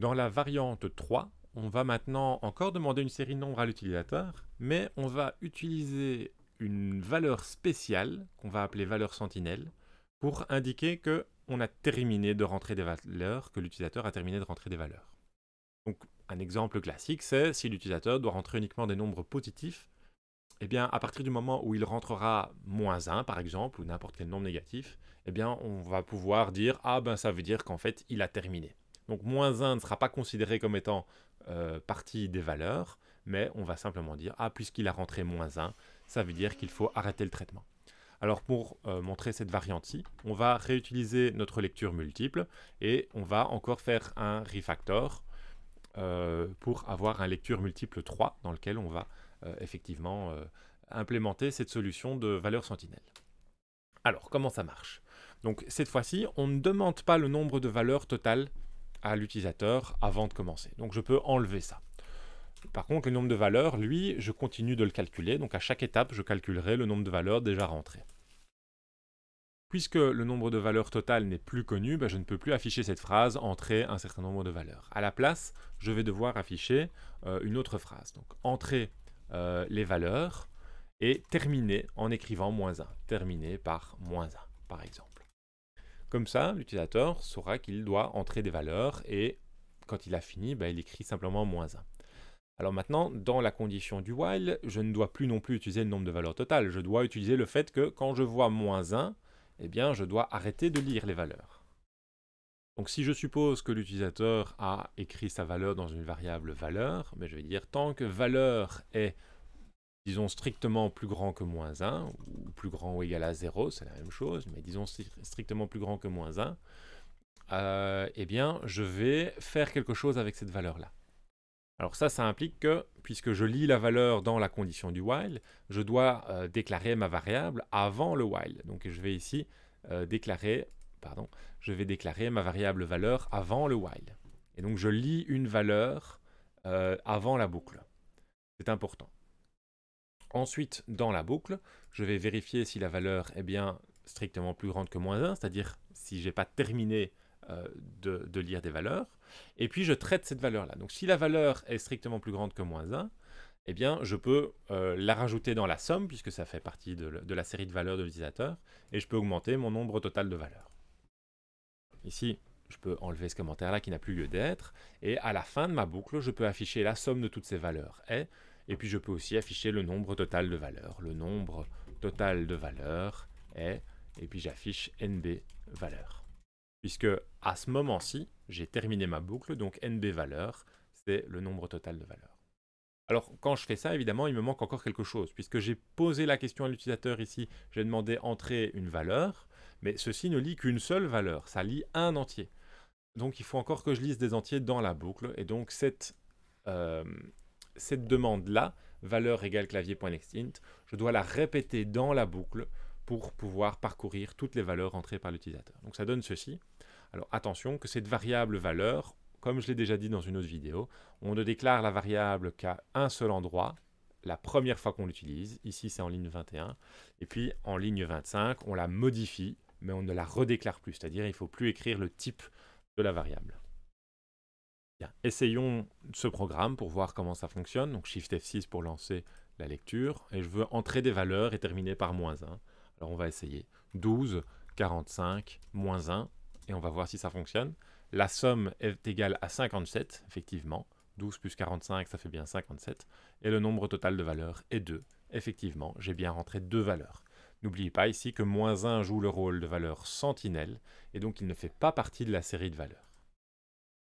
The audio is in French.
Dans la variante 3, on va maintenant encore demander une série de nombres à l'utilisateur, mais on va utiliser une valeur spéciale, qu'on va appeler valeur sentinelle, pour indiquer qu'on a terminé de rentrer des valeurs, que l'utilisateur a terminé de rentrer des valeurs. Donc un exemple classique, c'est si l'utilisateur doit rentrer uniquement des nombres positifs, eh bien à partir du moment où il rentrera moins 1 par exemple, ou n'importe quel nombre négatif, eh bien on va pouvoir dire « Ah ben ça veut dire qu'en fait il a terminé ». Donc moins 1 ne sera pas considéré comme étant euh, partie des valeurs, mais on va simplement dire, ah, puisqu'il a rentré moins 1, ça veut dire qu'il faut arrêter le traitement. Alors pour euh, montrer cette variante-ci, on va réutiliser notre lecture multiple et on va encore faire un refactor euh, pour avoir un lecture multiple 3 dans lequel on va effectivement implémenter cette solution de valeur sentinelle. Alors comment ça marche donc cette fois-ci, on ne demande pas le nombre de valeurs totales à l'utilisateur avant de commencer. Donc je peux enlever ça. Par contre, le nombre de valeurs, lui, je continue de le calculer. Donc à chaque étape, je calculerai le nombre de valeurs déjà rentrées. Puisque le nombre de valeurs total n'est plus connu, ben, je ne peux plus afficher cette phrase « entrer un certain nombre de valeurs ». À la place, je vais devoir afficher euh, une autre phrase. Donc « entrer euh, les valeurs » et « terminer en écrivant « moins 1 ». Terminer par « moins 1 » par exemple. Comme ça, l'utilisateur saura qu'il doit entrer des valeurs et quand il a fini, bah, il écrit simplement moins 1. Alors maintenant, dans la condition du while, je ne dois plus non plus utiliser le nombre de valeurs totales. Je dois utiliser le fait que quand je vois moins 1, eh bien, je dois arrêter de lire les valeurs. Donc si je suppose que l'utilisateur a écrit sa valeur dans une variable valeur, mais je vais dire tant que valeur est, disons, strictement plus grand que moins 1, grand ou égal à 0, c'est la même chose, mais disons strictement plus grand que moins 1, euh, eh bien, je vais faire quelque chose avec cette valeur-là. Alors ça, ça implique que, puisque je lis la valeur dans la condition du while, je dois euh, déclarer ma variable avant le while. Donc je vais ici euh, déclarer, pardon, je vais déclarer ma variable valeur avant le while. Et donc je lis une valeur avant la boucle. C'est important. Ensuite, dans la boucle, je vais vérifier si la valeur est bien strictement plus grande que moins 1, c'est-à-dire si je n'ai pas terminé euh, de, lire des valeurs. Et puis, je traite cette valeur-là. Donc, si la valeur est strictement plus grande que moins 1, eh bien, je peux euh, la rajouter dans la somme, puisque ça fait partie de, la série de valeurs de l'utilisateur, et je peux augmenter mon nombre total de valeurs. Ici, je peux enlever ce commentaire-là qui n'a plus lieu d'être, et à la fin de ma boucle, je peux afficher la somme de toutes ces valeurs. Et puis je peux aussi afficher le nombre total de valeurs. Le nombre total de valeurs est, et puis j'affiche NB valeurs Puisque à ce moment-ci, j'ai terminé ma boucle, donc NB valeurs c'est le nombre total de valeurs. Alors quand je fais ça, évidemment, il me manque encore quelque chose, puisque j'ai posé la question à l'utilisateur ici, j'ai demandé entrer une valeur, mais ceci ne lit qu'une seule valeur, ça lit un entier. Donc il faut encore que je lise des entiers dans la boucle, et donc cette, euh, cette demande-là, valeur égale clavier.nextint, je dois la répéter dans la boucle pour pouvoir parcourir toutes les valeurs entrées par l'utilisateur. Donc ça donne ceci. Alors attention que cette variable valeur, comme je l'ai déjà dit dans une autre vidéo, on ne déclare la variable qu'à un seul endroit, la première fois qu'on l'utilise, ici c'est en ligne 21, et puis en ligne 25, on la modifie, mais on ne la redéclare plus, c'est-à-dire il ne faut plus écrire le type de la variable essayons ce programme pour voir comment ça fonctionne. Donc Shift F6 pour lancer la lecture. Et je veux entrer des valeurs et terminer par moins 1. Alors on va essayer. 12, 45, moins 1. Et on va voir si ça fonctionne. La somme est égale à 57, effectivement. 12 plus 45, ça fait bien 57. Et le nombre total de valeurs est 2. Effectivement, j'ai bien rentré deux valeurs. N'oubliez pas ici que moins 1 joue le rôle de valeur sentinelle, et donc il ne fait pas partie de la série de valeurs.